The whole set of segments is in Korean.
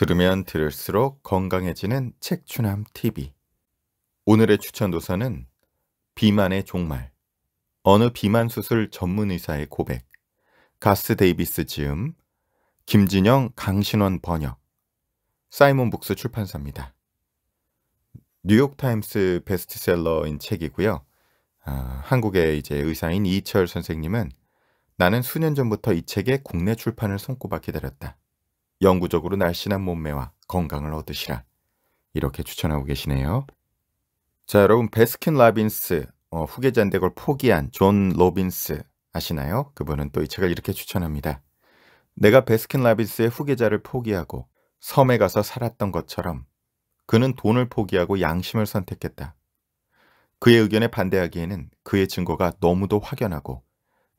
들으면 들을수록 건강해지는 책추남 TV. 오늘의 추천 도서는 비만의 종말. 어느 비만 수술 전문 의사의 고백. 가스 데이비스 지음. 김진영 강신원 번역. 사이먼 북스 출판사입니다. 뉴욕타임스 베스트셀러인 책이고요. 아, 한국의 이제 의사인 이철 선생님은 나는 수년 전부터 이 책의 국내 출판을 손꼽아 기다렸다. 영구적으로 날씬한 몸매와 건강을 얻으시라. 이렇게 추천하고 계시네요. 자, 여러분 베스킨 라빈스 어, 후계자인데 걸 포기한 존 로빈스 아시나요? 그분은 또 이 책을 이렇게 추천합니다. 내가 베스킨 라빈스의 후계자를 포기하고 섬에 가서 살았던 것처럼 그는 돈을 포기하고 양심을 선택했다. 그의 의견에 반대하기에는 그의 증거가 너무도 확연하고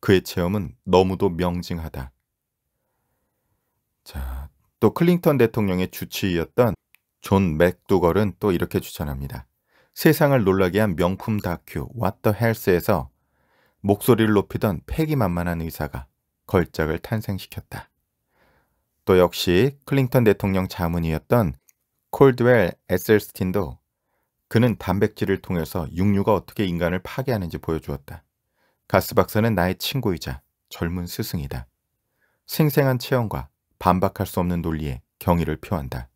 그의 체험은 너무도 명징하다. 자, 또 클링턴 대통령의 주치의였던 존 맥도걸은 또 이렇게 추천합니다. 세상을 놀라게 한 명품 다큐 왓더 헬스에서 목소리를 높이던 패기만만한 의사가 걸작을 탄생시켰다. 또 역시 클링턴 대통령 자문이었던 콜드웰 에셀스틴도 그는 단백질을 통해서 육류가 어떻게 인간을 파괴하는지 보여주었다. 가스 박사는 나의 친구이자 젊은 스승이다. 생생한 체험과 반박할 수 없는 논리에 경의를 표한다.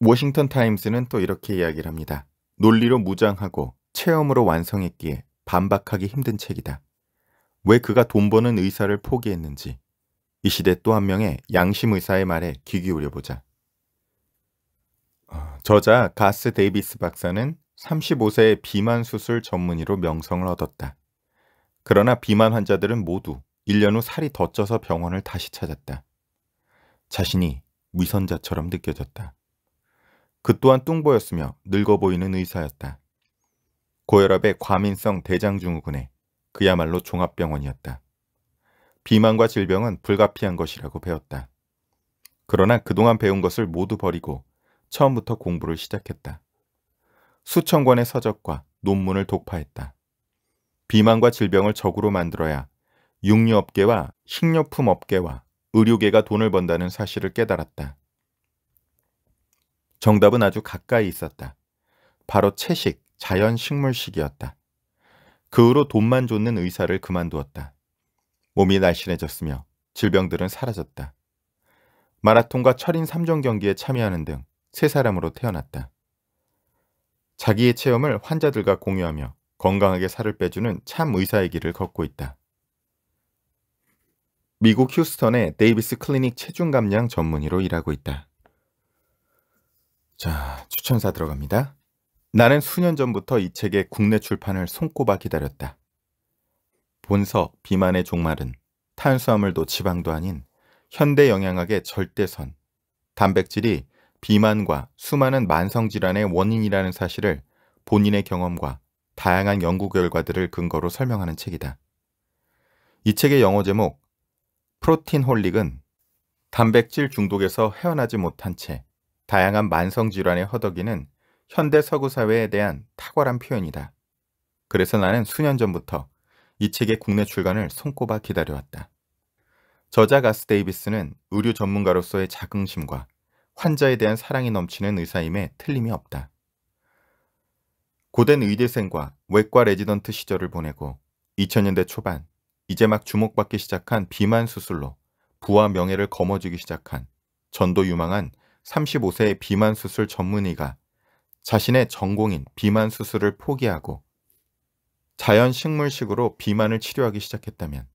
워싱턴 타임스는 또 이렇게 이야기를 합니다. 논리로 무장하고 체험으로 완성했기에 반박하기 힘든 책이다. 왜 그가 돈 버는 의사를 포기했는지 이 시대 또 한 명의 양심 의사의 말에 귀 기울여보자. 저자 가스 데이비스 박사는 35세의 비만 수술 전문의로 명성을 얻었다. 그러나 비만 환자들은 모두 1년 후 살이 더 쪄서 병원을 다시 찾았다. 자신이 위선자처럼 느껴졌다. 그 또한 뚱보였으며 늙어 보이는 의사였다. 고혈압의 과민성 대장증후군에 그야말로 종합병원이었다. 비만과 질병은 불가피한 것이라고 배웠다. 그러나 그동안 배운 것을 모두 버리고 처음부터 공부를 시작했다. 수천 권의 서적과 논문을 독파했다. 비만과 질병을 적으로 만들어야 육류업계와 식료품업계와 의료계가 돈을 번다는 사실을 깨달았다. 정답은 아주 가까이 있었다. 바로 채식, 자연식물식이었다. 그 후로 돈만 줬는 의사를 그만두었다. 몸이 날씬해졌으며 질병들은 사라졌다. 마라톤과 철인 3종 경기에 참여하는 등 세 사람으로 태어났다. 자기의 체험을 환자들과 공유하며 건강하게 살을 빼주는 참 의사의 길을 걷고 있다. 미국 휴스턴의 데이비스 클리닉 체중 감량 전문의로 일하고 있다. 자, 추천사 들어갑니다. 나는 수년 전부터 이 책의 국내 출판을 손꼽아 기다렸다. 본서 비만의 종말은 탄수화물도 지방도 아닌 현대 영양학의 절대선, 단백질이 비만과 수많은 만성질환의 원인이라는 사실을 본인의 경험과 다양한 연구 결과들을 근거로 설명하는 책이다. 이 책의 영어 제목 프로틴 홀릭은 단백질 중독에서 헤어나지 못한 채 다양한 만성 질환에 허덕이는 현대 서구 사회에 대한 탁월한 표현이다. 그래서 나는 수년 전부터 이 책의 국내 출간을 손꼽아 기다려왔다. 저자 가스 데이비스는 의료 전문가로서의 자긍심과 환자에 대한 사랑이 넘치는 의사임에 틀림이 없다. 고된 의대생과 외과 레지던트 시절을 보내고 2000년대 초반 이제 막 주목받기 시작한 비만 수술로 부와 명예를 거머쥐기 시작한 전도 유망한 35세의 비만 수술 전문의가 자신의 전공인 비만 수술을 포기하고 자연 식물식으로 비만을 치료하기 시작했다면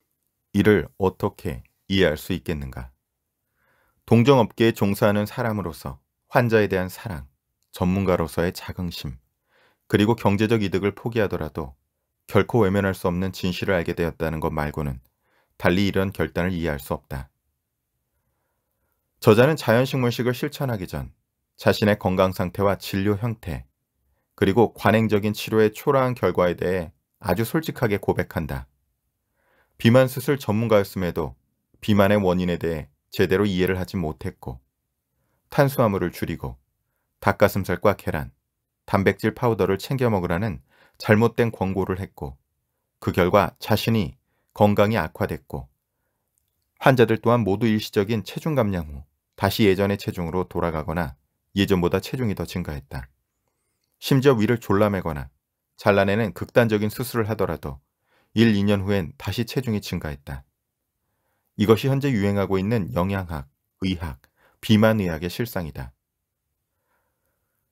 이를 어떻게 이해할 수 있겠는가? 동종업계에 종사하는 사람으로서 환자에 대한 사랑, 전문가로서의 자긍심, 그리고 경제적 이득을 포기하더라도 결코 외면할 수 없는 진실을 알게 되었다는 것 말고는 달리 이런 결단을 이해할 수 없다. 저자는 자연식물식을 실천하기 전 자신의 건강 상태와 진료 형태, 그리고 관행적인 치료의 초라한 결과에 대해 아주 솔직하게 고백한다. 비만 수술 전문가였음에도 비만의 원인에 대해 제대로 이해를 하지 못했고 탄수화물을 줄이고 닭가슴살과 계란, 단백질 파우더를 챙겨 먹으라는 잘못된 권고를 했고 그 결과 자신이 건강이 악화됐고 환자들 또한 모두 일시적인 체중 감량 후 다시 예전의 체중으로 돌아가거나 예전보다 체중이 더 증가했다. 심지어 위를 졸라매거나 잘라내는 극단적인 수술을 하더라도 1, 2년 후엔 다시 체중이 증가했다. 이것이 현재 유행하고 있는 영양학, 의학, 비만의학의 실상이다.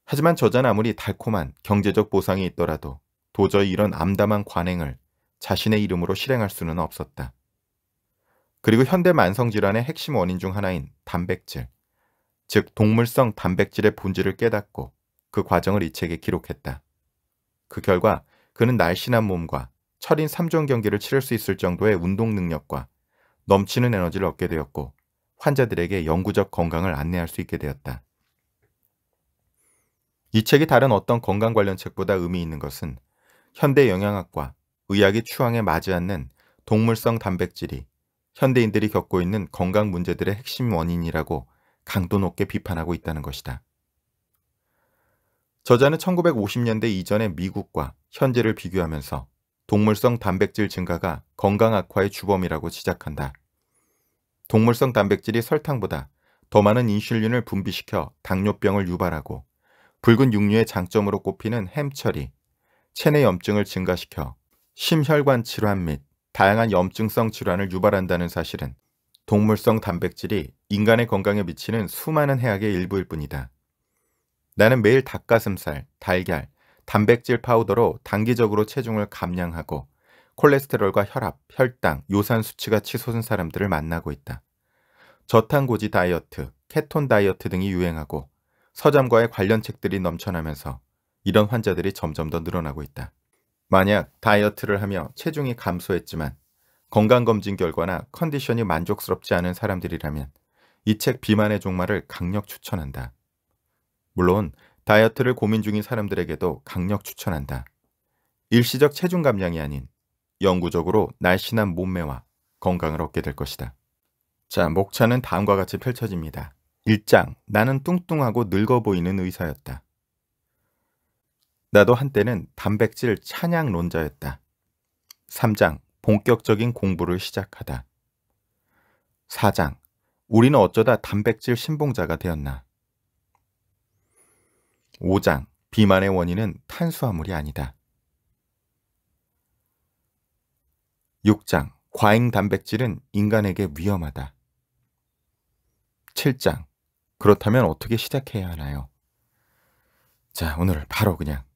하지만 저자는 아무리 달콤한 경제적 보상이 있더라도 도저히 이런 암담한 관행을 자신의 이름으로 실행할 수는 없었다. 그리고 현대 만성 질환의 핵심 원인 중 하나인 단백질, 즉 동물성 단백질의 본질을 깨닫고 그 과정을 이 책에 기록했다. 그 결과 그는 날씬한 몸과 철인 3종 경기를 치를 수 있을 정도의 운동 능력과 넘치는 에너지를 얻게 되었고 환자들에게 영구적 건강을 안내할 수 있게 되었다. 이 책이 다른 어떤 건강 관련 책보다 의미 있는 것은 현대 영양학과, 의학의 추앙에 맞이 않는 동물성 단백질이 현대인들이 겪고 있는 건강 문제들의 핵심 원인이라고 강도 높게 비판하고 있다는 것이다. 저자는 1950년대 이전의 미국과 현재를 비교하면서 동물성 단백질 증가가 건강 악화의 주범이라고 지적한다. 동물성 단백질이 설탕보다 더 많은 인슐린을 분비시켜 당뇨병을 유발하고 붉은 육류의 장점으로 꼽히는 햄 처리, 체내 염증을 증가시켜 심혈관 질환 및 다양한 염증성 질환을 유발한다는 사실은 동물성 단백질이 인간의 건강에 미치는 수많은 해악의 일부일 뿐이다. 나는 매일 닭가슴살, 달걀, 단백질 파우더로 단기적으로 체중을 감량하고 콜레스테롤과 혈압, 혈당, 요산 수치가 치솟은 사람들을 만나고 있다. 저탄고지 다이어트, 케톤 다이어트 등이 유행하고 서점과의 관련 책들이 넘쳐나면서 이런 환자들이 점점 더 늘어나고 있다. 만약 다이어트를 하며 체중이 감소했지만 건강검진 결과나 컨디션이 만족스럽지 않은 사람들이라면 이 책 비만의 종말을 강력 추천한다. 물론 다이어트를 고민 중인 사람들에게도 강력 추천한다. 일시적 체중 감량이 아닌 영구적으로 날씬한 몸매와 건강을 얻게 될 것이다. 자, 목차는 다음과 같이 펼쳐집니다. 1장, 나는 뚱뚱하고 늙어 보이는 의사였다. 나도 한때는 단백질 찬양론자였다. 3장 본격적인 공부를 시작하다. 4장 우리는 어쩌다 단백질 신봉자가 되었나. 5장 비만의 원인은 탄수화물이 아니다. 6장 과잉 단백질은 인간에게 위험하다. 7장 그렇다면 어떻게 시작해야 하나요? 자, 오늘 바로 그냥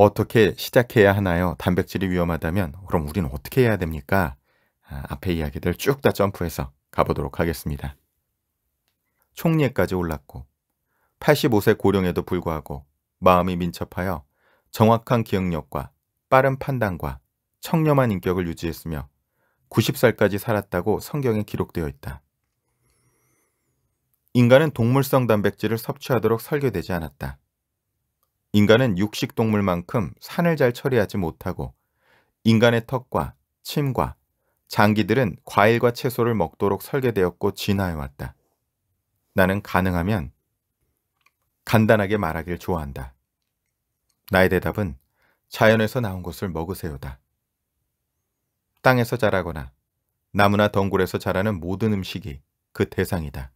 어떻게 시작해야 하나요? 단백질이 위험하다면 그럼 우리는 어떻게 해야 됩니까? 아, 앞에 이야기들 쭉 다 점프해서 가보도록 하겠습니다. 총리에까지 올랐고 85세 고령에도 불구하고 마음이 민첩하여 정확한 기억력과 빠른 판단과 청렴한 인격을 유지했으며 90살까지 살았다고 성경에 기록되어 있다. 인간은 동물성 단백질을 섭취하도록 설계되지 않았다. 인간은 육식동물만큼 산을 잘 처리하지 못하고 인간의 턱과 침과 장기들은 과일과 채소를 먹도록 설계되었고 진화해왔다. 나는 가능하면 간단하게 말하길 좋아한다. 나의 대답은 자연에서 나온 것을 먹으세요다. 땅에서 자라거나 나무나 덩굴에서 자라는 모든 음식이 그 대상이다.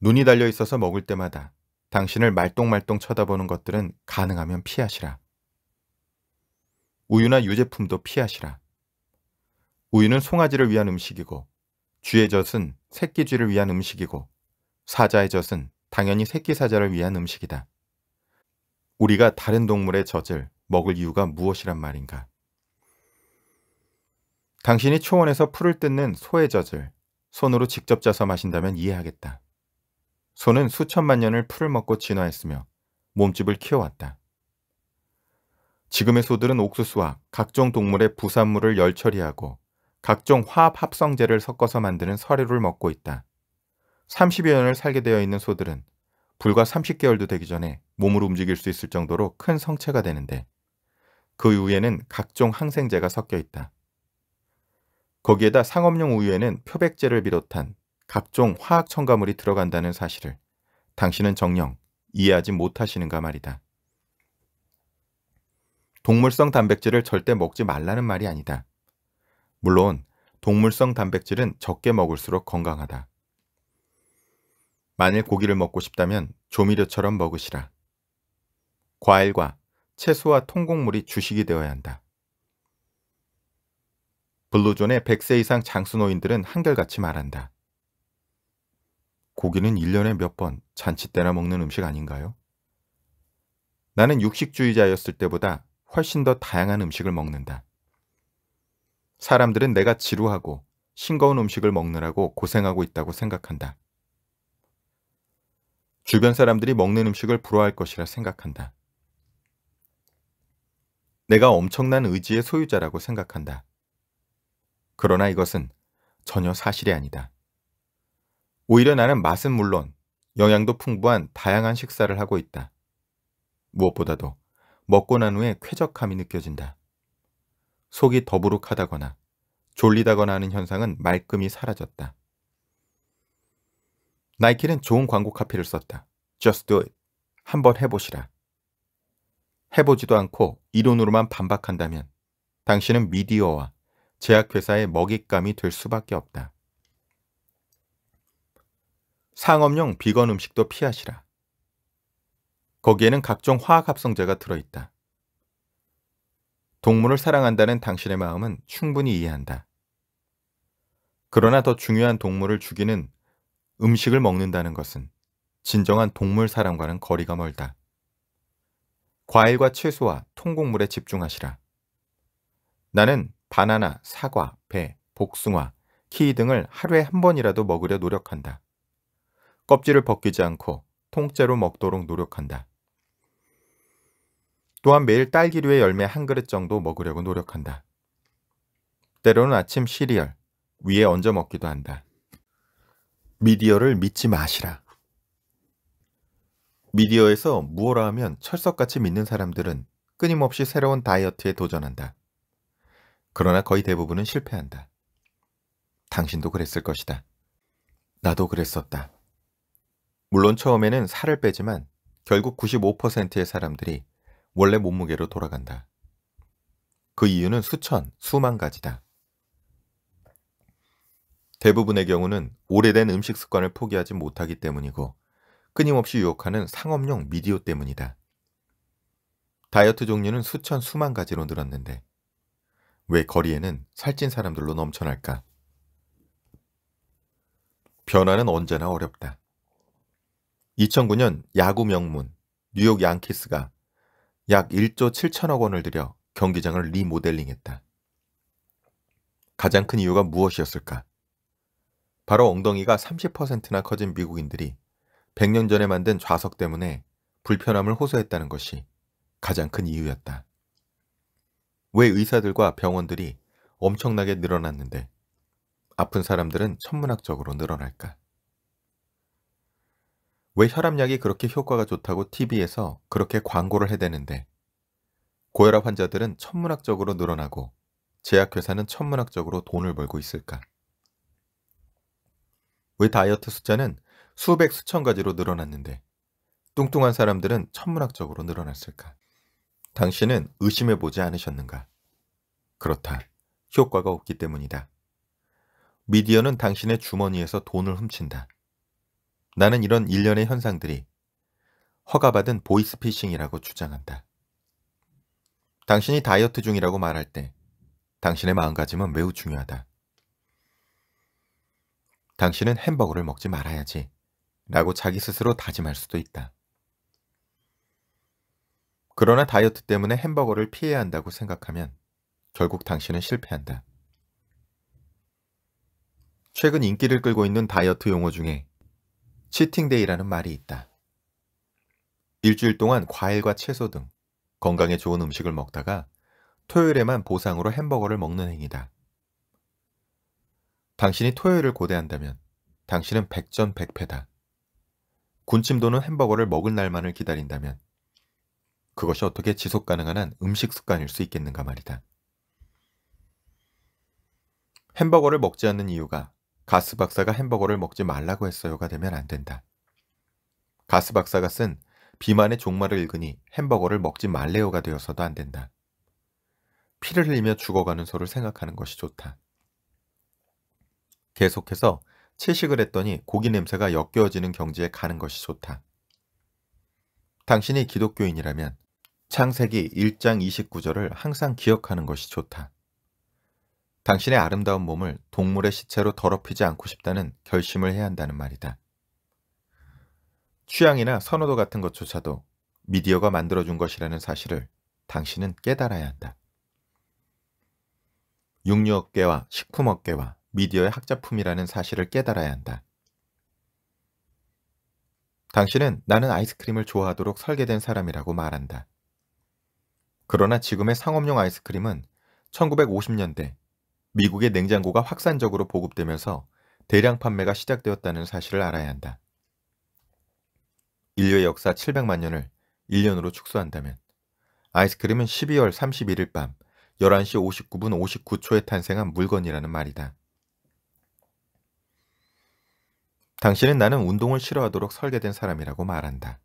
눈이 달려 있어서 먹을 때마다 당신을 말똥말똥 쳐다보는 것들은 가능하면 피하시라. 우유나 유제품도 피하시라. 우유는 송아지를 위한 음식이고 쥐의 젖은 새끼 쥐를 위한 음식이고 사자의 젖은 당연히 새끼 사자를 위한 음식이다. 우리가 다른 동물의 젖을 먹을 이유가 무엇이란 말인가? 당신이 초원에서 풀을 뜯는 소의 젖을 손으로 직접 짜서 마신다면 이해하겠다. 소는 수천만 년을 풀을 먹고 진화했으며 몸집을 키워왔다. 지금의 소들은 옥수수와 각종 동물의 부산물을 열처리하고 각종 화합 합성제를 섞어서 만드는 서류를 먹고 있다. 30여 년을 살게 되어 있는 소들은 불과 30개월도 되기 전에 몸을 움직일 수 있을 정도로 큰 성체가 되는데 그 우유에는 각종 항생제가 섞여 있다. 거기에다 상업용 우유에는 표백제를 비롯한 각종 화학 첨가물이 들어간다는 사실을 당신은 정녕 이해하지 못하시는가 말이다. 동물성 단백질을 절대 먹지 말라는 말이 아니다. 물론 동물성 단백질은 적게 먹을수록 건강하다. 만일 고기를 먹고 싶다면 조미료처럼 먹으시라. 과일과 채소와 통곡물이 주식이 되어야 한다. 블루존의 100세 이상 장수노인들은 한결같이 말한다. 고기는 1년에 몇 번 잔치 때나 먹는 음식 아닌가요? 나는 육식주의자였을 때보다 훨씬 더 다양한 음식을 먹는다. 사람들은 내가 지루하고 싱거운 음식을 먹느라고 고생하고 있다고 생각한다. 주변 사람들이 먹는 음식을 부러워할 것이라 생각한다. 내가 엄청난 의지의 소유자라고 생각한다. 그러나 이것은 전혀 사실이 아니다. 오히려 나는 맛은 물론 영양도 풍부한 다양한 식사를 하고 있다. 무엇보다도 먹고 난 후에 쾌적함이 느껴진다. 속이 더부룩하다거나 졸리다거나 하는 현상은 말끔히 사라졌다. 나이키는 좋은 광고 카피를 썼다. Just do it. 한번 해보시라. 해보지도 않고 이론으로만 반박한다면 당신은 미디어와 제약회사의 먹잇감이 될 수밖에 없다. 상업용 비건 음식도 피하시라. 거기에는 각종 화학 합성제가 들어있다. 동물을 사랑한다는 당신의 마음은 충분히 이해한다. 그러나 더 중요한 동물을 죽이는 음식을 먹는다는 것은 진정한 동물 사랑과는 거리가 멀다. 과일과 채소와 통곡물에 집중하시라. 나는 바나나, 사과, 배, 복숭아, 키위 등을 하루에 한 번이라도 먹으려 노력한다. 껍질을 벗기지 않고 통째로 먹도록 노력한다. 또한 매일 딸기류의 열매 한 그릇 정도 먹으려고 노력한다. 때로는 아침 시리얼 위에 얹어 먹기도 한다. 미디어를 믿지 마시라. 미디어에서 무어라 하면 철석같이 믿는 사람들은 끊임없이 새로운 다이어트에 도전한다. 그러나 거의 대부분은 실패한다. 당신도 그랬을 것이다. 나도 그랬었다. 물론 처음에는 살을 빼지만 결국 95%의 사람들이 원래 몸무게로 돌아간다. 그 이유는 수천, 수만 가지다. 대부분의 경우는 오래된 음식 습관을 포기하지 못하기 때문이고 끊임없이 유혹하는 상업용 미디어 때문이다. 다이어트 종류는 수천 수만 가지로 늘었는데 왜 거리에는 살찐 사람들로 넘쳐날까? 변화는 언제나 어렵다. 2009년 야구 명문 뉴욕 양키스가 약 1조 7천억 원을 들여 경기장을 리모델링했다. 가장 큰 이유가 무엇이었을까? 바로 엉덩이가 30%나 커진 미국인들이 100년 전에 만든 좌석 때문에 불편함을 호소했다는 것이 가장 큰 이유였다. 왜 의사들과 병원들이 엄청나게 늘어났는데 아픈 사람들은 천문학적으로 늘어날까? 왜 혈압약이 그렇게 효과가 좋다고 TV에서 그렇게 광고를 해대는데 고혈압 환자들은 천문학적으로 늘어나고 제약회사는 천문학적으로 돈을 벌고 있을까? 왜 다이어트 숫자는 수백 수천 가지로 늘어났는데 뚱뚱한 사람들은 천문학적으로 늘어났을까? 당신은 의심해 보지 않으셨는가? 그렇다. 효과가 없기 때문이다. 미디어는 당신의 주머니에서 돈을 훔친다. 나는 이런 일련의 현상들이 허가받은 보이스피싱이라고 주장한다. 당신이 다이어트 중이라고 말할 때 당신의 마음가짐은 매우 중요하다. 당신은 햄버거를 먹지 말아야지 라고 자기 스스로 다짐할 수도 있다. 그러나 다이어트 때문에 햄버거를 피해야 한다고 생각하면 결국 당신은 실패한다. 최근 인기를 끌고 있는 다이어트 용어 중에 치팅데이라는 말이 있다. 일주일 동안 과일과 채소 등 건강에 좋은 음식을 먹다가 토요일에만 보상으로 햄버거를 먹는 행위다. 당신이 토요일을 고대한다면 당신은 백전백패다. 군침도는 햄버거를 먹을 날만을 기다린다면 그것이 어떻게 지속 가능한 한 음식 습관일 수 있겠는가 말이다. 햄버거를 먹지 않는 이유가 가스 박사가 햄버거를 먹지 말라고 했어요가 되면 안 된다. 가스 박사가 쓴 비만의 종말을 읽으니 햄버거를 먹지 말래요가 되어서도 안 된다. 피를 흘리며 죽어가는 소를 생각하는 것이 좋다. 계속해서 채식을 했더니 고기 냄새가 엮여지는 경지에 가는 것이 좋다. 당신이 기독교인이라면 창세기 1장 29절을 항상 기억하는 것이 좋다. 당신의 아름다운 몸을 동물의 시체로 더럽히지 않고 싶다는 결심을 해야 한다는 말이다. 취향이나 선호도 같은 것조차도 미디어가 만들어준 것이라는 사실을 당신은 깨달아야 한다. 육류업계와 식품업계와 미디어의 학자품이라는 사실을 깨달아야 한다. 당신은 나는 아이스크림을 좋아하도록 설계된 사람이라고 말한다. 그러나 지금의 상업용 아이스크림은 1950년대 미국의 냉장고가 확산적으로 보급되면서 대량 판매가 시작되었다는 사실을 알아야 한다. 인류의 역사 700만 년을 1년으로 축소한다면 아이스크림은 12월 31일 밤 11시 59분 59초에 탄생한 물건이라는 말이다. 당신은 나는 운동을 싫어하도록 설계된 사람이라고 말한다.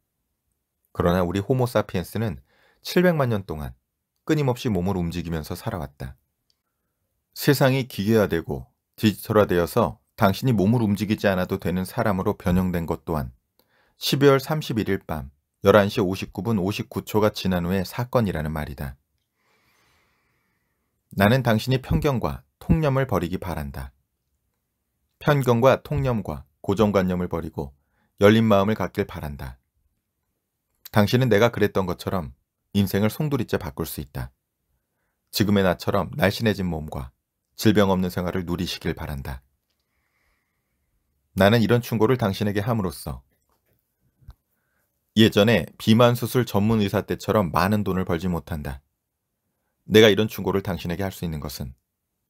그러나 우리 호모사피엔스는 700만 년 동안 끊임없이 몸을 움직이면서 살아왔다. 세상이 기계화되고 디지털화되어서 당신이 몸을 움직이지 않아도 되는 사람으로 변형된 것 또한 12월 31일 밤 11시 59분 59초가 지난 후의 사건이라는 말이다. 나는 당신이 편견과 통념을 버리기 바란다. 편견과 통념과 고정관념을 버리고 열린 마음을 갖길 바란다. 당신은 내가 그랬던 것처럼 인생을 송두리째 바꿀 수 있다. 지금의 나처럼 날씬해진 몸과 질병 없는 생활을 누리시길 바란다. 나는 이런 충고를 당신에게 함으로써 예전에 비만 수술 전문 의사 때처럼 많은 돈을 벌지 못한다. 내가 이런 충고를 당신에게 할 수 있는 것은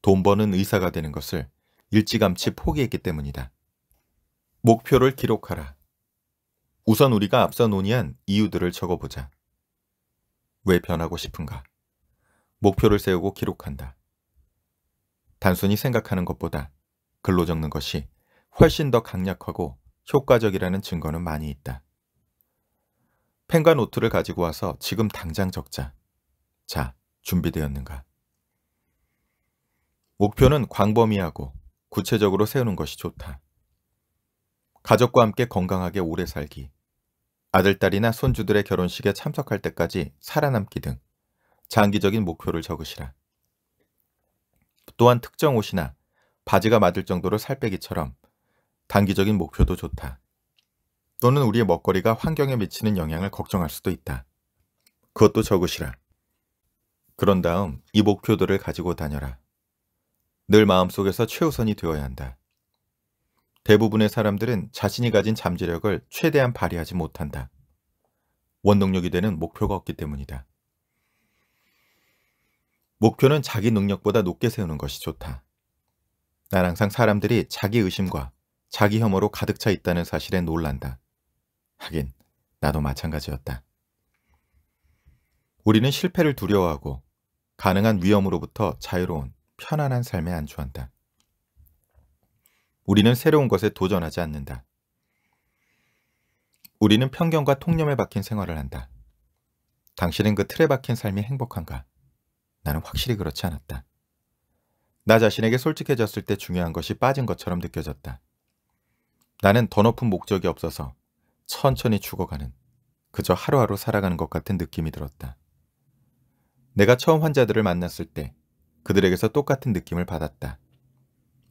돈 버는 의사가 되는 것을 일찌감치 포기했기 때문이다. 목표를 기록하라. 우선 우리가 앞서 논의한 이유들을 적어보자. 왜 변하고 싶은가? 목표를 세우고 기록한다. 단순히 생각하는 것보다 글로 적는 것이 훨씬 더 강력하고 효과적이라는 증거는 많이 있다. 펜과 노트를 가지고 와서 지금 당장 적자. 자, 준비되었는가? 목표는 광범위하고 구체적으로 세우는 것이 좋다. 가족과 함께 건강하게 오래 살기, 아들, 딸이나 손주들의 결혼식에 참석할 때까지 살아남기 등 장기적인 목표를 적으시라. 또한 특정 옷이나 바지가 맞을 정도로 살 빼기처럼 단기적인 목표도 좋다. 또는 우리의 먹거리가 환경에 미치는 영향을 걱정할 수도 있다. 그것도 적으시라. 그런 다음 이 목표들을 가지고 다녀라. 늘 마음속에서 최우선이 되어야 한다. 대부분의 사람들은 자신이 가진 잠재력을 최대한 발휘하지 못한다. 원동력이 되는 목표가 없기 때문이다. 목표는 자기 능력보다 높게 세우는 것이 좋다. 난 항상 사람들이 자기 의심과 자기 혐오로 가득 차 있다는 사실에 놀란다. 하긴 나도 마찬가지였다. 우리는 실패를 두려워하고 가능한 위험으로부터 자유로운 편안한 삶에 안주한다. 우리는 새로운 것에 도전하지 않는다. 우리는 편견과 통념에 박힌 생활을 한다. 당신은 그 틀에 박힌 삶이 행복한가? 나는 확실히 그렇지 않았다. 나 자신에게 솔직해졌을 때 중요한 것이 빠진 것처럼 느껴졌다. 나는 더 높은 목적이 없어서 천천히 죽어가는 그저 하루하루 살아가는 것 같은 느낌이 들었다. 내가 처음 환자들을 만났을 때 그들에게서 똑같은 느낌을 받았다.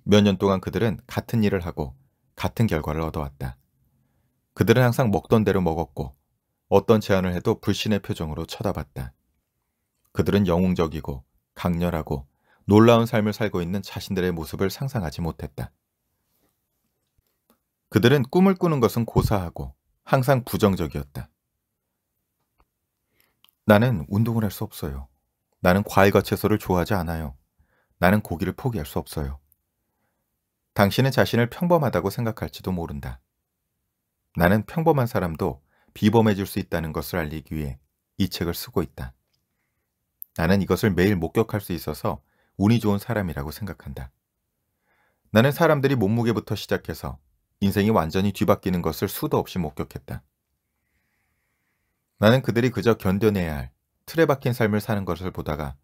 몇 년 동안 그들은 같은 일을 하고 같은 결과를 얻어왔다. 그들은 항상 먹던 대로 먹었고 어떤 제안을 해도 불신의 표정으로 쳐다봤다. 그들은 영웅적이고 강렬하고 놀라운 삶을 살고 있는 자신들의 모습을 상상하지 못했다. 그들은 꿈을 꾸는 것은 고사하고 항상 부정적이었다. 나는 운동을 할 수 없어요. 나는 과일과 채소를 좋아하지 않아요. 나는 고기를 포기할 수 없어요. 당신은 자신을 평범하다고 생각할지도 모른다. 나는 평범한 사람도 비범해질 수 있다는 것을 알리기 위해 이 책을 쓰고 있다. 나는 이것을 매일 목격할 수 있어서 운이 좋은 사람이라고 생각한다. 나는 사람들이 몸무게부터 시작해서 인생이 완전히 뒤바뀌는 것을 수도 없이 목격했다. 나는 그들이 그저 견뎌내야 할 틀에 박힌 삶을 사는 것을 보다가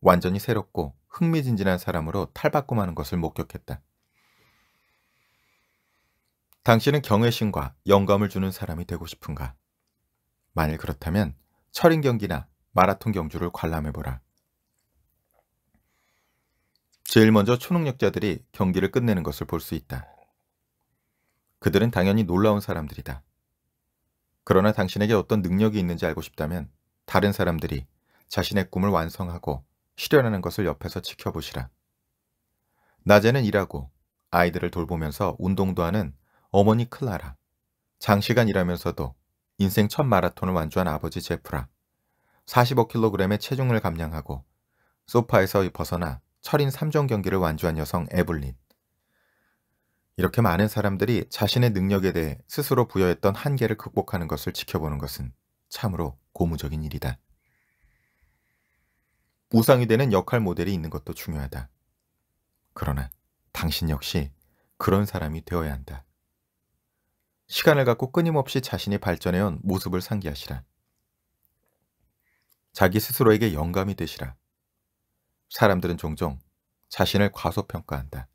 완전히 새롭고 흥미진진한 사람으로 탈바꿈하는 것을 목격했다. 당신은 경외심과 영감을 주는 사람이 되고 싶은가? 만일 그렇다면 철인 경기나 마라톤 경주를 관람해보라. 제일 먼저 초능력자들이 경기를 끝내는 것을 볼 수 있다. 그들은 당연히 놀라운 사람들이다. 그러나 당신에게 어떤 능력이 있는지 알고 싶다면 다른 사람들이 자신의 꿈을 완성하고 실현하는 것을 옆에서 지켜보시라. 낮에는 일하고 아이들을 돌보면서 운동도 하는 어머니 클라라, 장시간 일하면서도 인생 첫 마라톤을 완주한 아버지 제프라, 45kg의 체중을 감량하고 소파에서 벗어나 철인 3종 경기를 완주한 여성 에블린. 이렇게 많은 사람들이 자신의 능력에 대해 스스로 부여했던 한계를 극복하는 것을 지켜보는 것은 참으로 고무적인 일이다. 우상이 되는 역할 모델이 있는 것도 중요하다. 그러나 당신 역시 그런 사람이 되어야 한다. 시간을 갖고 끊임없이 자신이 발전해온 모습을 상기하시라. 자기 스스로에게 영감이 되시라. 사람들은 종종 자신을 과소평가한다.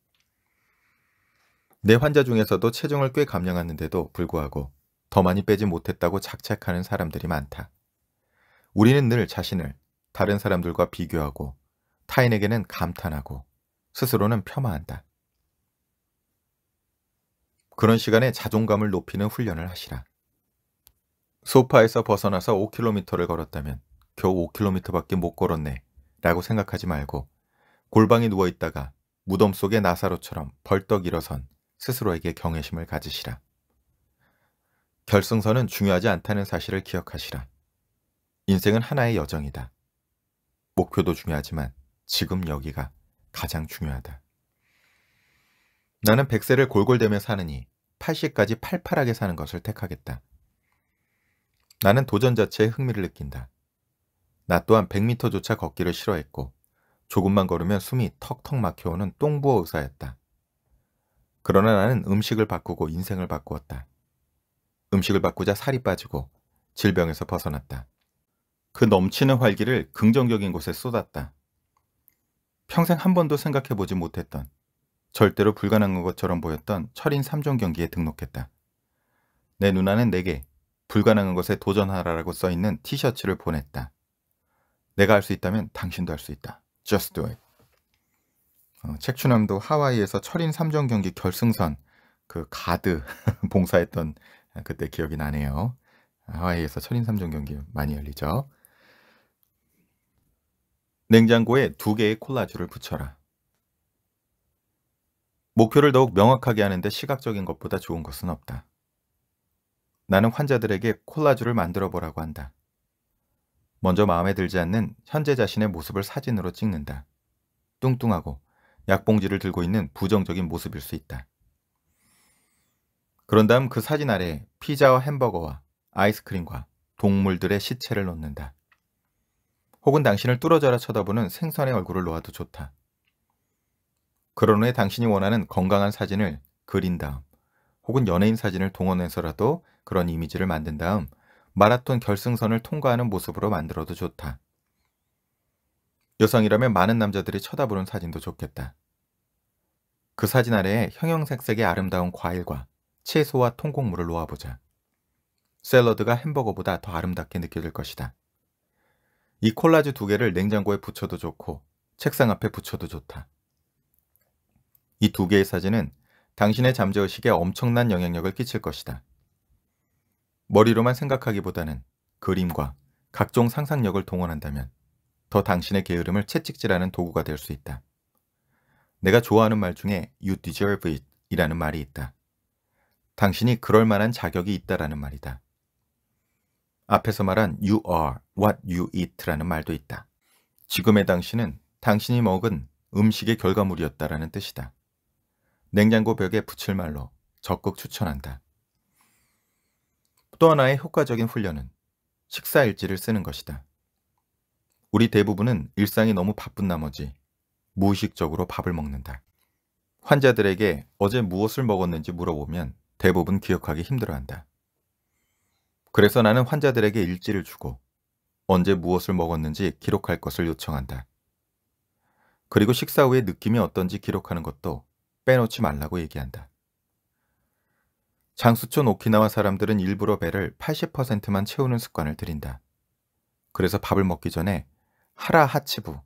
내 환자 중에서도 체중을 꽤감량하는데도 불구하고 더 많이 빼지 못했다고 착착하는 사람들이 많다. 우리는 늘 자신을 다른 사람들과 비교하고 타인에게는 감탄하고 스스로는 폄하한다. 그런 시간에 자존감을 높이는 훈련을 하시라. 소파에서 벗어나서 5km를 걸었다면 겨우 5km밖에 못 걸었네 라고 생각하지 말고 골방에 누워있다가 무덤 속의 나사로처럼 벌떡 일어선 스스로에게 경외심을 가지시라. 결승선은 중요하지 않다는 사실을 기억하시라. 인생은 하나의 여정이다. 목표도 중요하지만 지금 여기가 가장 중요하다. 나는 100세를 골골대며 사느니 80까지 팔팔하게 사는 것을 택하겠다. 나는 도전 자체에 흥미를 느낀다. 나 또한 100m조차 걷기를 싫어했고 조금만 걸으면 숨이 턱턱 막혀오는 똥부어 의사였다. 그러나 나는 음식을 바꾸고 인생을 바꾸었다. 음식을 바꾸자 살이 빠지고 질병에서 벗어났다. 그 넘치는 활기를 긍정적인 곳에 쏟았다. 평생 한 번도 생각해보지 못했던 절대로 불가능한 것처럼 보였던 철인 3종 경기에 등록했다. 내 누나는 내게 불가능한 것에 도전하라라고 써있는 티셔츠를 보냈다. 내가 할 수 있다면 당신도 할 수 있다. Just do it. 어, 책추남도 하와이에서 철인 3전 경기 결승선 그 가드 봉사했던 그때 기억이 나네요. 하와이에서 철인 3전 경기 많이 열리죠. 냉장고에 두 개의 콜라주를 붙여라. 목표를 더욱 명확하게 하는데 시각적인 것보다 좋은 것은 없다. 나는 환자들에게 콜라주를 만들어 보라고 한다. 먼저 마음에 들지 않는 현재 자신의 모습을 사진으로 찍는다. 뚱뚱하고 약봉지를 들고 있는 부정적인 모습일 수 있다. 그런 다음 그 사진 아래 피자와 햄버거와 아이스크림과 동물들의 시체를 놓는다. 혹은 당신을 뚫어져라 쳐다보는 생선의 얼굴을 놓아도 좋다. 그런 후에 당신이 원하는 건강한 사진을 그린 다음 혹은 연예인 사진을 동원해서라도 그런 이미지를 만든 다음 마라톤 결승선을 통과하는 모습으로 만들어도 좋다. 여성이라면 많은 남자들이 쳐다보는 사진도 좋겠다. 그 사진 아래에 형형색색의 아름다운 과일과 채소와 통곡물을 놓아보자. 샐러드가 햄버거보다 더 아름답게 느껴질 것이다. 이 콜라주 두 개를 냉장고에 붙여도 좋고 책상 앞에 붙여도 좋다. 이 두 개의 사진은 당신의 잠재의식에 엄청난 영향력을 끼칠 것이다. 머리로만 생각하기보다는 그림과 각종 상상력을 동원한다면 더 당신의 게으름을 채찍질하는 도구가 될 수 있다. 내가 좋아하는 말 중에 you deserve it 이라는 말이 있다. 당신이 그럴 만한 자격이 있다라는 말이다. 앞에서 말한 you are what you eat라는 말도 있다. 지금의 당신은 당신이 먹은 음식의 결과물이었다라는 뜻이다. 냉장고 벽에 붙일 말로 적극 추천한다. 또 하나의 효과적인 훈련은 식사일지를 쓰는 것이다. 우리 대부분은 일상이 너무 바쁜 나머지 무의식적으로 밥을 먹는다. 환자들에게 어제 무엇을 먹었는지 물어보면 대부분 기억하기 힘들어한다. 그래서 나는 환자들에게 일지를 주고 언제 무엇을 먹었는지 기록할 것을 요청한다. 그리고 식사 후에 느낌이 어떤지 기록하는 것도 빼놓지 말라고 얘기한다. 장수촌 오키나와 사람들은 일부러 배를 80%만 채우는 습관을 들인다. 그래서 밥을 먹기 전에 하라 하치부,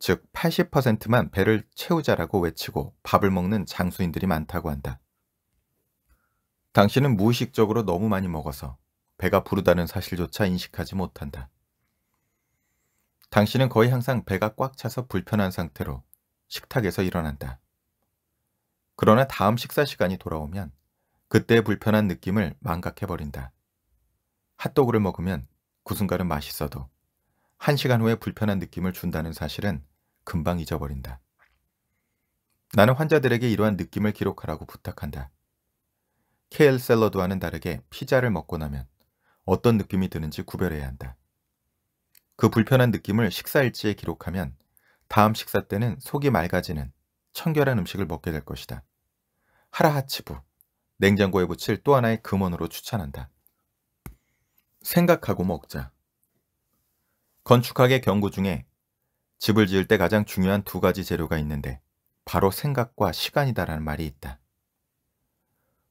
즉 80%만 배를 채우자라고 외치고 밥을 먹는 장수인들이 많다고 한다. 당신은 무의식적으로 너무 많이 먹어서 배가 부르다는 사실조차 인식하지 못한다. 당신은 거의 항상 배가 꽉 차서 불편한 상태로 식탁에서 일어난다. 그러나 다음 식사 시간이 돌아오면 그때 불편한 느낌을 망각해버린다. 핫도그를 먹으면 그 순간은 맛있어도 한 시간 후에 불편한 느낌을 준다는 사실은 금방 잊어버린다. 나는 환자들에게 이러한 느낌을 기록하라고 부탁한다. 케일 샐러드와는 다르게 피자를 먹고 나면 어떤 느낌이 드는지 구별해야 한다. 그 불편한 느낌을 식사 일지에 기록하면 다음 식사 때는 속이 맑아지는 청결한 음식을 먹게 될 것이다. 하라하치부 냉장고에 붙일 또 하나의 금원으로 추천한다. 생각하고 먹자. 건축학의 경고 중에 집을 지을 때 가장 중요한 두 가지 재료가 있는데 바로 생각과 시간이다라는 말이 있다.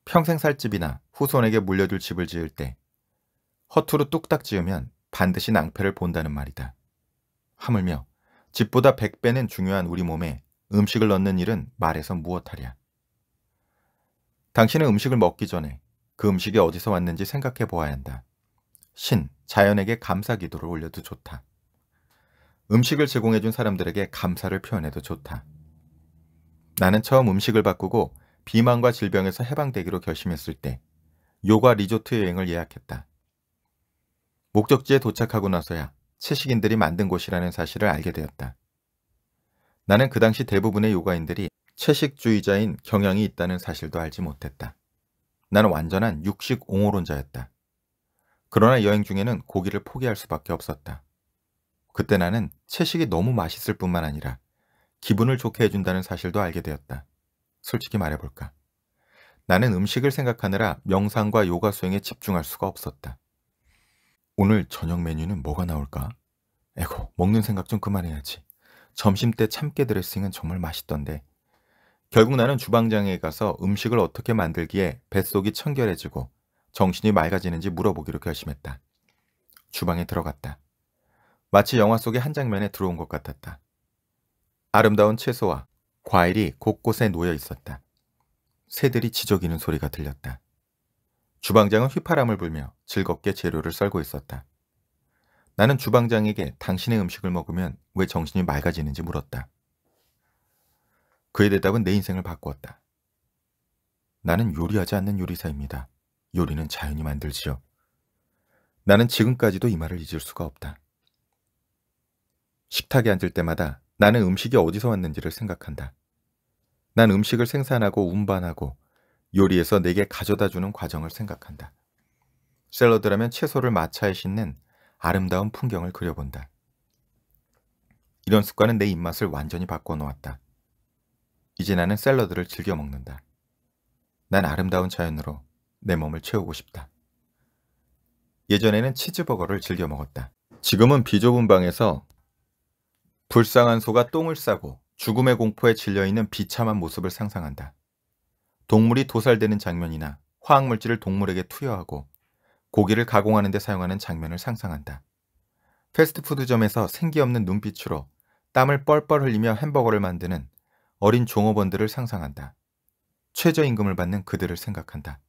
평생 살 집이나 후손에게 물려줄 집을 지을 때 허투루 뚝딱 지으면 반드시 낭패를 본다는 말이다. 하물며 집보다 100배는 중요한 우리 몸에 음식을 넣는 일은 말에서 무엇하랴. 당신은 음식을 먹기 전에 그 음식이 어디서 왔는지 생각해 보아야 한다. 신, 자연에게 감사 기도를 올려도 좋다. 음식을 제공해 준 사람들에게 감사를 표현해도 좋다. 나는 처음 음식을 바꾸고 비만과 질병에서 해방되기로 결심했을 때 요가 리조트 여행을 예약했다. 목적지에 도착하고 나서야 채식인들이 만든 곳이라는 사실을 알게 되었다. 나는 그 당시 대부분의 요가인들이 채식주의자인 경향이 있다는 사실도 알지 못했다. 나는 완전한 육식 옹호론자였다. 그러나 여행 중에는 고기를 포기할 수밖에 없었다. 그때 나는 채식이 너무 맛있을 뿐만 아니라 기분을 좋게 해준다는 사실도 알게 되었다. 솔직히 말해볼까. 나는 음식을 생각하느라 명상과 요가 수행에 집중할 수가 없었다. 오늘 저녁 메뉴는 뭐가 나올까? 에고, 먹는 생각 좀 그만해야지. 점심때 참깨 드레싱은 정말 맛있던데 결국 나는 주방장에 가서 음식을 어떻게 만들기에 뱃속이 청결해지고 정신이 맑아지는지 물어보기로 결심했다. 주방에 들어갔다. 마치 영화 속의 한 장면에 들어온 것 같았다. 아름다운 채소와 과일이 곳곳에 놓여 있었다. 새들이 지저귀는 소리가 들렸다. 주방장은 휘파람을 불며 즐겁게 재료를 썰고 있었다. 나는 주방장에게 당신의 음식을 먹으면 왜 정신이 맑아지는지 물었다. 그의 대답은 내 인생을 바꾸었다. 나는 요리하지 않는 요리사입니다. 요리는 자연이 만들지요. 나는 지금까지도 이 말을 잊을 수가 없다. 식탁에 앉을 때마다 나는 음식이 어디서 왔는지를 생각한다. 난 음식을 생산하고 운반하고 요리에서 내게 가져다 주는 과정을 생각한다. 샐러드라면 채소를 마차에 싣는 아름다운 풍경을 그려본다. 이런 습관은 내 입맛을 완전히 바꿔놓았다. 이제 나는 샐러드를 즐겨 먹는다. 난 아름다운 자연으로 내 몸을 채우고 싶다. 예전에는 치즈버거를 즐겨 먹었다. 지금은 비좁은 방에서 불쌍한 소가 똥을 싸고 죽음의 공포에 질려있는 비참한 모습을 상상한다. 동물이 도살되는 장면이나 화학물질을 동물에게 투여하고 고기를 가공하는 데 사용하는 장면을 상상한다. 패스트푸드점에서 생기 없는 눈빛으로 땀을 뻘뻘 흘리며 햄버거를 만드는 어린 종업원들을 상상한다. 최저임금을 받는 그들을 생각한다.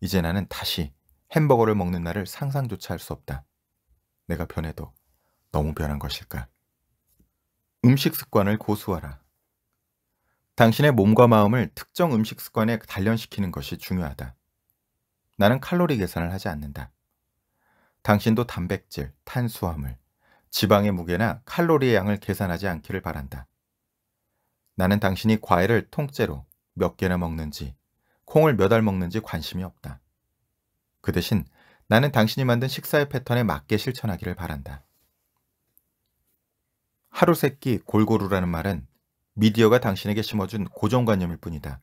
이제 나는 다시 햄버거를 먹는 날을 상상조차 할 수 없다. 내가 변해도 너무 변한 것일까? 음식 습관을 고수하라. 당신의 몸과 마음을 특정 음식 습관에 단련시키는 것이 중요하다. 나는 칼로리 계산을 하지 않는다. 당신도 단백질, 탄수화물, 지방의 무게나 칼로리의 양을 계산하지 않기를 바란다. 나는 당신이 과일을 통째로 몇 개나 먹는지 콩을 몇 알 먹는지 관심이 없다. 그 대신 나는 당신이 만든 식사의 패턴에 맞게 실천하기를 바란다. 하루 세끼 골고루라는 말은 미디어가 당신에게 심어준 고정관념일 뿐이다.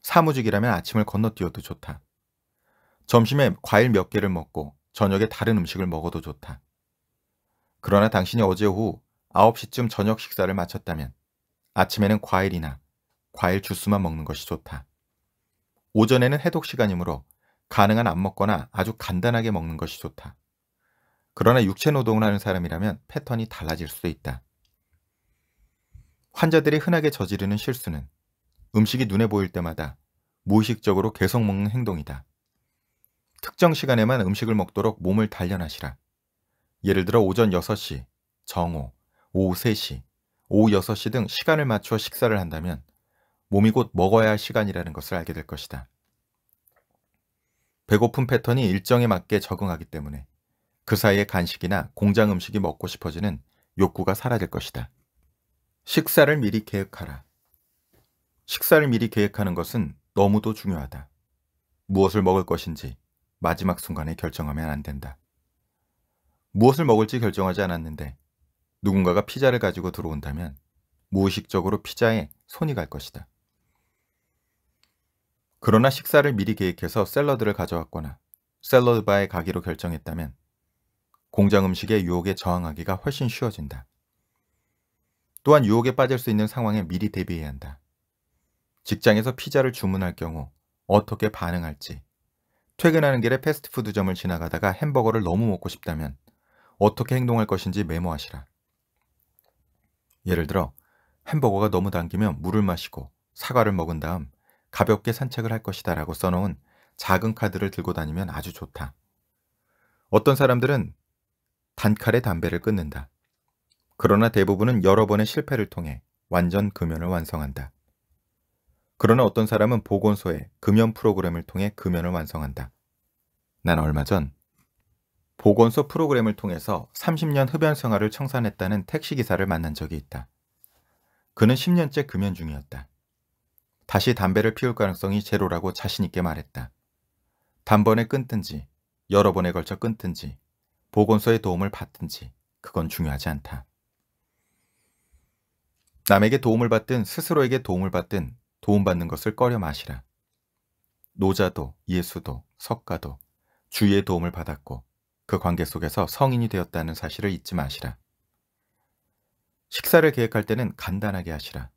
사무직이라면 아침을 건너뛰어도 좋다. 점심에 과일 몇 개를 먹고 저녁에 다른 음식을 먹어도 좋다. 그러나 당신이 어제 오후 9시쯤 저녁 식사를 마쳤다면 아침에는 과일이나 과일 주스만 먹는 것이 좋다. 오전에는 해독 시간이므로 가능한 안 먹거나 아주 간단하게 먹는 것이 좋다. 그러나 육체 노동을 하는 사람이라면 패턴이 달라질 수도 있다. 환자들이 흔하게 저지르는 실수는 음식이 눈에 보일 때마다 무의식적으로 계속 먹는 행동이다. 특정 시간에만 음식을 먹도록 몸을 단련하시라. 예를 들어 오전 6시, 정오, 오후 3시, 오후 6시 등 시간을 맞춰 식사를 한다면 몸이 곧 먹어야 할 시간이라는 것을 알게 될 것이다. 배고픈 패턴이 일정에 맞게 적응하기 때문에 그 사이에 간식이나 공장 음식이 먹고 싶어지는 욕구가 사라질 것이다. 식사를 미리 계획하라. 식사를 미리 계획하는 것은 너무도 중요하다. 무엇을 먹을 것인지 마지막 순간에 결정하면 안 된다. 무엇을 먹을지 결정하지 않았는데 누군가가 피자를 가지고 들어온다면 무의식적으로 피자에 손이 갈 것이다. 그러나 식사를 미리 계획해서 샐러드를 가져왔거나 샐러드바에 가기로 결정했다면 공장 음식의 유혹에 저항하기가 훨씬 쉬워진다. 또한 유혹에 빠질 수 있는 상황에 미리 대비해야 한다. 직장에서 피자를 주문할 경우 어떻게 반응할지, 퇴근하는 길에 패스트푸드점을 지나가다가 햄버거를 너무 먹고 싶다면 어떻게 행동할 것인지 메모하시라. 예를 들어 햄버거가 너무 당기면 물을 마시고 사과를 먹은 다음 가볍게 산책을 할 것이다 라고 써놓은 작은 카드를 들고 다니면 아주 좋다. 어떤 사람들은 단칼에 담배를 끊는다. 그러나 대부분은 여러 번의 실패를 통해 완전 금연을 완성한다. 그러나 어떤 사람은 보건소의 금연 프로그램을 통해 금연을 완성한다. 난 얼마 전 보건소 프로그램을 통해서 30년 흡연 생활을 청산했다는 택시기사를 만난 적이 있다. 그는 10년째 금연 중이었다. 다시 담배를 피울 가능성이 제로라고 자신있게 말했다. 단번에 끊든지, 여러 번에 걸쳐 끊든지, 보건소의 도움을 받든지, 그건 중요하지 않다. 남에게 도움을 받든 스스로에게 도움을 받든 도움받는 것을 꺼려 마시라. 노자도, 예수도, 석가도 주의 도움을 받았고 그 관계 속에서 성인이 되었다는 사실을 잊지 마시라. 식사를 계획할 때는 간단하게 하시라.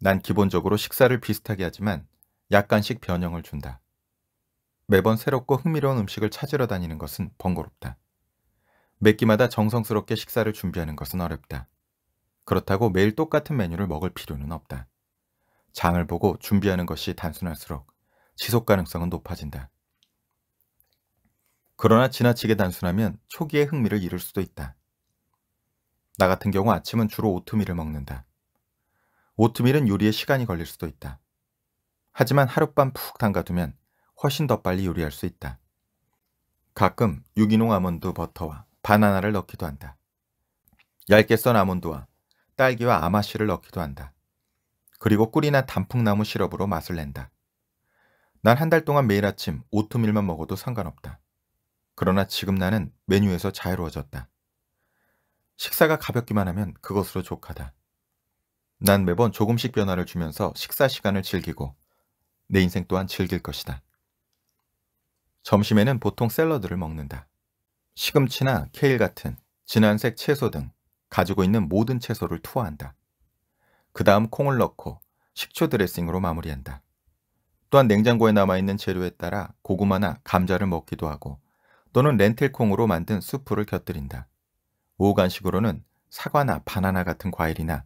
난 기본적으로 식사를 비슷하게 하지만 약간씩 변형을 준다. 매번 새롭고 흥미로운 음식을 찾으러 다니는 것은 번거롭다. 매 끼마다 정성스럽게 식사를 준비하는 것은 어렵다. 그렇다고 매일 똑같은 메뉴를 먹을 필요는 없다. 장을 보고 준비하는 것이 단순할수록 지속 가능성은 높아진다. 그러나 지나치게 단순하면 초기에 흥미를 잃을 수도 있다. 나 같은 경우 아침은 주로 오트밀을 먹는다. 오트밀은 요리에 시간이 걸릴 수도 있다. 하지만 하룻밤 푹 담가두면 훨씬 더 빨리 요리할 수 있다. 가끔 유기농 아몬드 버터와 바나나를 넣기도 한다. 얇게 썬 아몬드와 딸기와 아마씨를 넣기도 한다. 그리고 꿀이나 단풍나무 시럽으로 맛을 낸다. 난 한 달 동안 매일 아침 오트밀만 먹어도 상관없다. 그러나 지금 나는 메뉴에서 자유로워졌다. 식사가 가볍기만 하면 그것으로 족하다. 난 매번 조금씩 변화를 주면서 식사 시간을 즐기고 내 인생 또한 즐길 것이다. 점심에는 보통 샐러드를 먹는다. 시금치나 케일 같은 진한색 채소 등 가지고 있는 모든 채소를 투하한다. 그 다음 콩을 넣고 식초 드레싱으로 마무리한다. 또한 냉장고에 남아있는 재료에 따라 고구마나 감자를 먹기도 하고 또는 렌틸콩으로 만든 수프를 곁들인다. 오후 간식으로는 사과나 바나나 같은 과일이나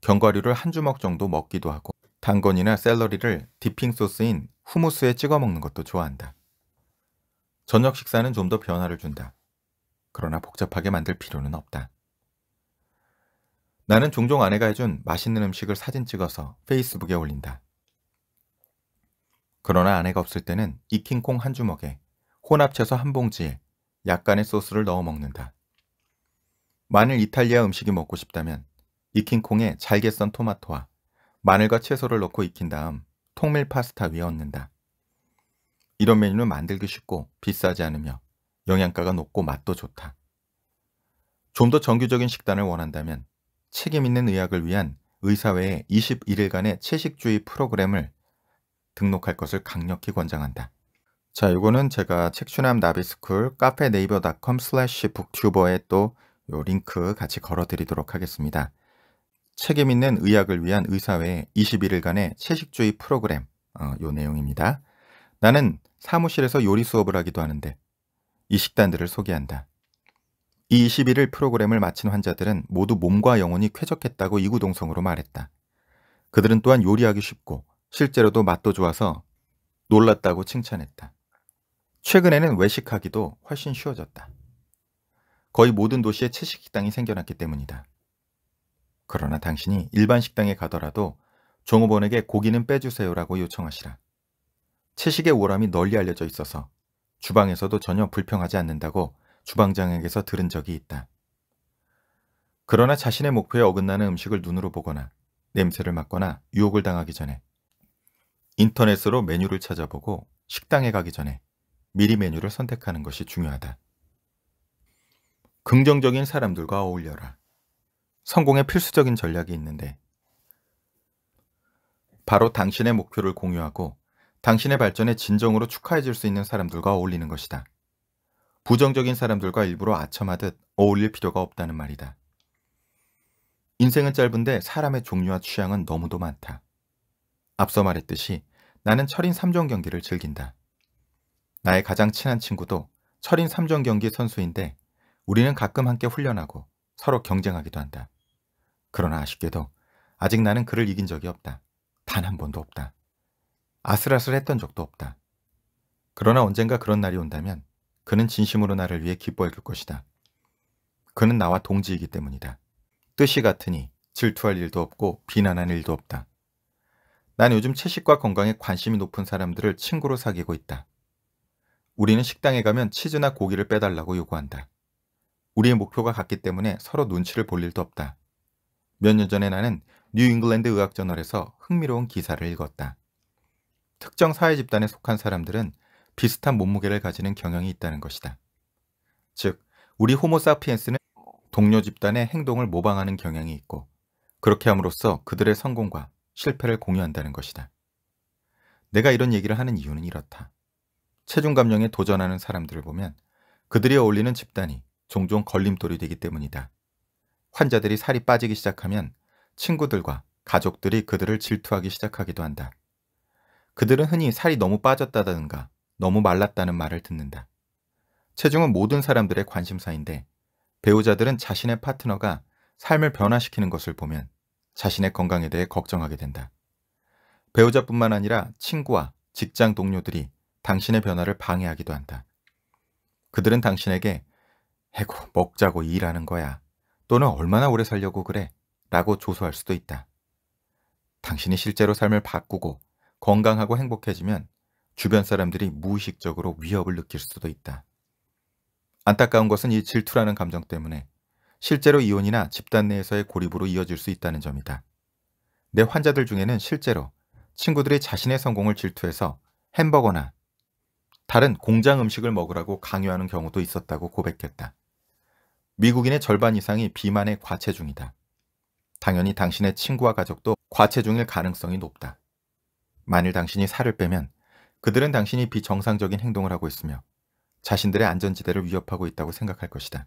견과류를 한 주먹 정도 먹기도 하고 당건이나 샐러리를 디핑 소스인 후무스에 찍어 먹는 것도 좋아한다. 저녁 식사는 좀 더 변화를 준다. 그러나 복잡하게 만들 필요는 없다. 나는 종종 아내가 해준 맛있는 음식을 사진 찍어서 페이스북에 올린다. 그러나 아내가 없을 때는 익힌 콩 한 주먹에 혼합채소 한 봉지에 약간의 소스를 넣어 먹는다. 마늘 이탈리아 음식이 먹고 싶다면 익힌 콩에 잘게 썬 토마토와 마늘과 채소를 넣고 익힌 다음 통밀 파스타 위에 얹는다. 이런 메뉴는 만들기 쉽고 비싸지 않으며 영양가가 높고 맛도 좋다. 좀 더 정규적인 식단을 원한다면 책임 있는 의학을 위한 의사회의 21일간의 채식주의 프로그램을 등록할 것을 강력히 권장한다. 자, 이거는 제가 책추남 나비스쿨 카페 네이버닷컴 슬래시 북튜버에 또 요 링크 같이 걸어드리도록 하겠습니다. 책임 있는 의학을 위한 의사회 21일간의 채식주의 프로그램 어, 요 내용입니다. 나는 사무실에서 요리 수업을 하기도 하는데 이 식단들을 소개한다. 이 21일 프로그램을 마친 환자들은 모두 몸과 영혼이 쾌적했다고 이구동성으로 말했다. 그들은 또한 요리하기 쉽고 실제로도 맛도 좋아서 놀랐다고 칭찬했다. 최근에는 외식하기도 훨씬 쉬워졌다. 거의 모든 도시에 채식식당이 생겨났기 때문이다. 그러나 당신이 일반 식당에 가더라도 종업원에게 고기는 빼주세요라고 요청하시라. 채식의 오람이 널리 알려져 있어서 주방에서도 전혀 불평하지 않는다고 주방장에게서 들은 적이 있다. 그러나 자신의 목표에 어긋나는 음식을 눈으로 보거나 냄새를 맡거나 유혹을 당하기 전에 인터넷으로 메뉴를 찾아보고 식당에 가기 전에 미리 메뉴를 선택하는 것이 중요하다. 긍정적인 사람들과 어울려라. 성공의 필수적인 전략이 있는데 바로 당신의 목표를 공유하고 당신의 발전에 진정으로 축하해 줄 수 있는 사람들과 어울리는 것이다. 부정적인 사람들과 일부러 아첨하듯 어울릴 필요가 없다는 말이다. 인생은 짧은데 사람의 종류와 취향은 너무도 많다. 앞서 말했듯이 나는 철인 3종 경기를 즐긴다. 나의 가장 친한 친구도 철인 3종 경기 선수인데 우리는 가끔 함께 훈련하고 서로 경쟁하기도 한다. 그러나 아쉽게도 아직 나는 그를 이긴 적이 없다. 단 한 번도 없다. 아슬아슬했던 적도 없다. 그러나 언젠가 그런 날이 온다면 그는 진심으로 나를 위해 기뻐해 줄 것이다. 그는 나와 동지이기 때문이다. 뜻이 같으니 질투할 일도 없고 비난할 일도 없다. 난 요즘 채식과 건강에 관심이 높은 사람들을 친구로 사귀고 있다. 우리는 식당에 가면 치즈나 고기를 빼달라고 요구한다. 우리의 목표가 같기 때문에 서로 눈치를 볼 일도 없다. 몇 년 전에 나는 뉴잉글랜드 의학저널에서 흥미로운 기사를 읽었다. 특정 사회 집단에 속한 사람들은 비슷한 몸무게를 가지는 경향이 있다는 것이다. 즉, 우리 호모사피엔스는 동료 집단의 행동을 모방하는 경향이 있고 그렇게 함으로써 그들의 성공과 실패를 공유한다는 것이다. 내가 이런 얘기를 하는 이유는 이렇다. 체중 감량에 도전하는 사람들을 보면 그들이 어울리는 집단이 종종 걸림돌이 되기 때문이다. 환자들이 살이 빠지기 시작하면 친구들과 가족들이 그들을 질투하기 시작하기도 한다. 그들은 흔히 살이 너무 빠졌다든가 너무 말랐다는 말을 듣는다. 체중은 모든 사람들의 관심사인데 배우자들은 자신의 파트너가 삶을 변화시키는 것을 보면 자신의 건강에 대해 걱정하게 된다. 배우자뿐만 아니라 친구와 직장 동료들이 당신의 변화를 방해하기도 한다. 그들은 당신에게 해고 먹자고 일하는 거야. 또는 얼마나 오래 살려고 그래. 라고 조소할 수도 있다. 당신이 실제로 삶을 바꾸고 건강하고 행복해지면 주변 사람들이 무의식적으로 위협을 느낄 수도 있다. 안타까운 것은 이 질투라는 감정 때문에 실제로 이혼이나 집단 내에서의 고립으로 이어질 수 있다는 점이다. 내 환자들 중에는 실제로 친구들이 자신의 성공을 질투해서 햄버거나 다른 공장 음식을 먹으라고 강요하는 경우도 있었다고 고백했다. 미국인의 절반 이상이 비만의 과체중이다. 당연히 당신의 친구와 가족도 과체중일 가능성이 높다. 만일 당신이 살을 빼면 그들은 당신이 비정상적인 행동을 하고 있으며 자신들의 안전지대를 위협하고 있다고 생각할 것이다.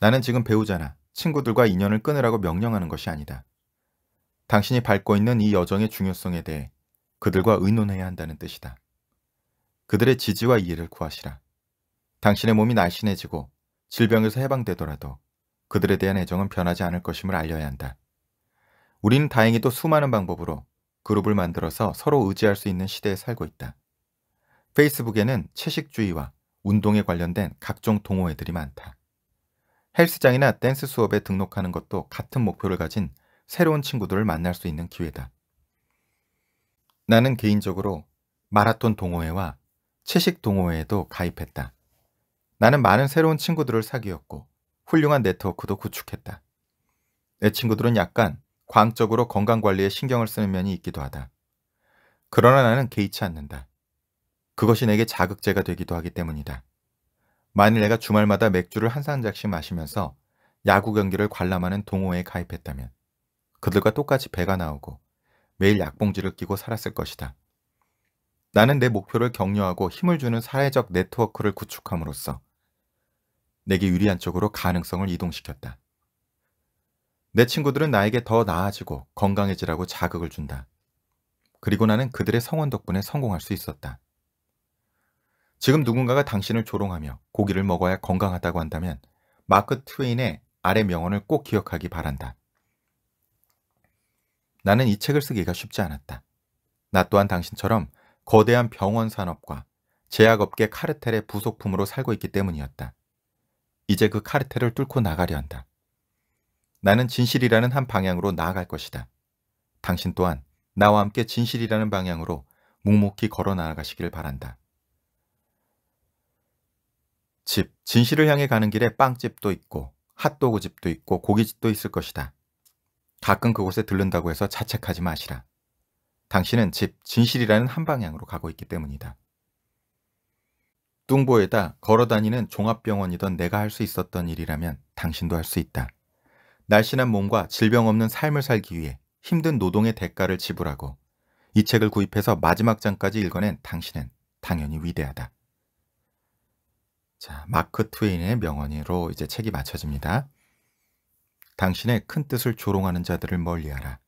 나는 지금 배우자나 친구들과 인연을 끊으라고 명령하는 것이 아니다. 당신이 밟고 있는 이 여정의 중요성에 대해 그들과 의논해야 한다는 뜻이다. 그들의 지지와 이해를 구하시라. 당신의 몸이 날씬해지고 질병에서 해방되더라도 그들에 대한 애정은 변하지 않을 것임을 알려야 한다. 우리는 다행히도 수많은 방법으로 그룹을 만들어서 서로 의지할 수 있는 시대에 살고 있다. 페이스북에는 채식주의와 운동에 관련된 각종 동호회들이 많다. 헬스장이나 댄스 수업에 등록하는 것도 같은 목표를 가진 새로운 친구들을 만날 수 있는 기회다. 나는 개인적으로 마라톤 동호회와 채식 동호회에도 가입했다. 나는 많은 새로운 친구들을 사귀었고 훌륭한 네트워크도 구축했다. 내 친구들은 약간 광적으로 건강관리에 신경을 쓰는 면이 있기도 하다. 그러나 나는 개의치 않는다. 그것이 내게 자극제가 되기도 하기 때문이다. 만일 내가 주말마다 맥주를 한 잔씩 마시면서 야구 경기를 관람하는 동호회에 가입했다면 그들과 똑같이 배가 나오고 매일 약봉지를 끼고 살았을 것이다. 나는 내 목표를 격려하고 힘을 주는 사회적 네트워크를 구축함으로써 내게 유리한 쪽으로 가능성을 이동시켰다. 내 친구들은 나에게 더 나아지고 건강해지라고 자극을 준다. 그리고 나는 그들의 성원 덕분에 성공할 수 있었다. 지금 누군가가 당신을 조롱하며 고기를 먹어야 건강하다고 한다면 마크 트웨인의 아래 명언을 꼭 기억하기 바란다. 나는 이 책을 쓰기가 쉽지 않았다. 나 또한 당신처럼 거대한 병원 산업과 제약업계 카르텔의 부속품으로 살고 있기 때문이었다. 이제 그 카르텔을 뚫고 나가려 한다. 나는 진실이라는 한 방향으로 나아갈 것이다. 당신 또한 나와 함께 진실이라는 방향으로 묵묵히 걸어 나아가시길 바란다. 집, 진실을 향해 가는 길에 빵집도 있고 핫도그집도 있고 고깃집도 있을 것이다. 가끔 그곳에 들른다고 해서 자책하지 마시라. 당신은 집 진실이라는 한 방향으로 가고 있기 때문이다. 뚱보에다 걸어다니는 종합병원이던 내가 할 수 있었던 일이라면 당신도 할 수 있다. 날씬한 몸과 질병 없는 삶을 살기 위해 힘든 노동의 대가를 지불하고 이 책을 구입해서 마지막 장까지 읽어낸 당신은 당연히 위대하다. 자, 마크 트웨인의 명언으로 이제 책이 마쳐집니다. 당신의 큰 뜻을 조롱하는 자들을 멀리하라.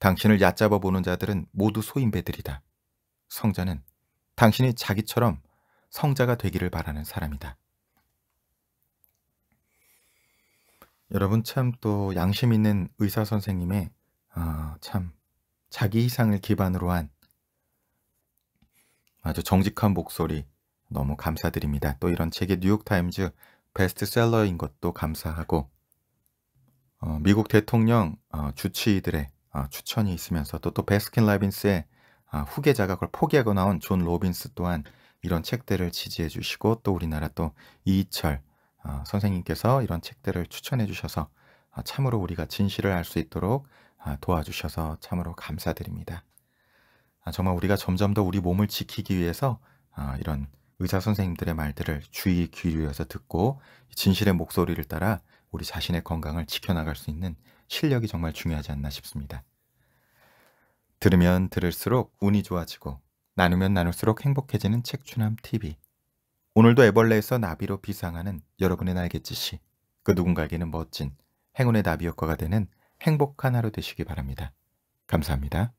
당신을 얕잡아 보는 자들은 모두 소인배들이다. 성자는 당신이 자기처럼 성자가 되기를 바라는 사람이다. 여러분 참 또 양심 있는 의사 선생님의 어, 참 자기 희상을 기반으로 한 아주 정직한 목소리 너무 감사드립니다. 또 이런 책이 뉴욕타임즈 베스트셀러인 것도 감사하고 어, 미국 대통령 어, 주치의들의 어, 추천이 있으면서또 또 베스킨 라빈스의 아, 후계자가 그걸 포기하고 나온 존 로빈스 또한 이런 책들을 지지해 주시고 또 우리나라 또 이철 어, 아, 선생님께서 이런 책들을 추천해 주셔서 아, 참으로 우리가 진실을 알 수 있도록 아, 도와주셔서 참으로 감사드립니다. 아, 정말 우리가 점점 더 우리 몸을 지키기 위해서 아, 이런 의사 선생님들의 말들을 주의 귀 기울여서 듣고 진실의 목소리를 따라 우리 자신의 건강을 지켜나갈 수 있는 실력이 정말 중요하지 않나 싶습니다. 들으면 들을수록 운이 좋아지고 나누면 나눌수록 행복해지는 책추남 TV. 오늘도 애벌레에서 나비로 비상하는 여러분의 날갯짓이 그 누군가에게는 멋진 행운의 나비 효과가 되는 행복한 하루 되시기 바랍니다. 감사합니다.